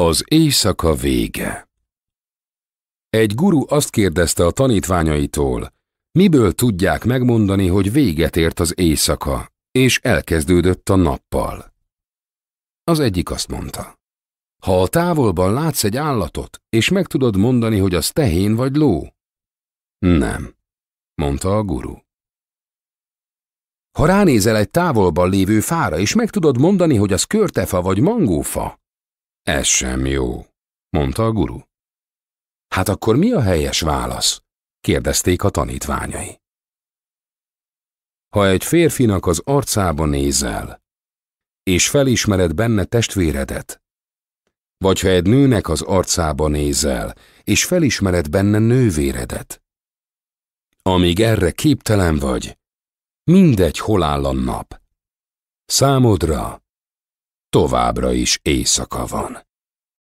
Az éjszaka vége Egy guru azt kérdezte a tanítványaitól, miből tudják megmondani, hogy véget ért az éjszaka, és elkezdődött a nappal. Az egyik azt mondta. Ha a távolban látsz egy állatot, és meg tudod mondani, hogy az tehén vagy ló? Nem, mondta a guru. Ha ránézel egy távolban lévő fára, és meg tudod mondani, hogy az körtefa vagy mangófa, ez sem jó, mondta a guru. Hát akkor mi a helyes válasz? kérdezték a tanítványai. Ha egy férfinak az arcába nézel, és felismered benne testvéredet, vagy ha egy nőnek az arcába nézel, és felismered benne nővéredet, amíg erre képtelen vagy, mindegy, hol áll a nap. Számodra Továbbra is éjszaka van.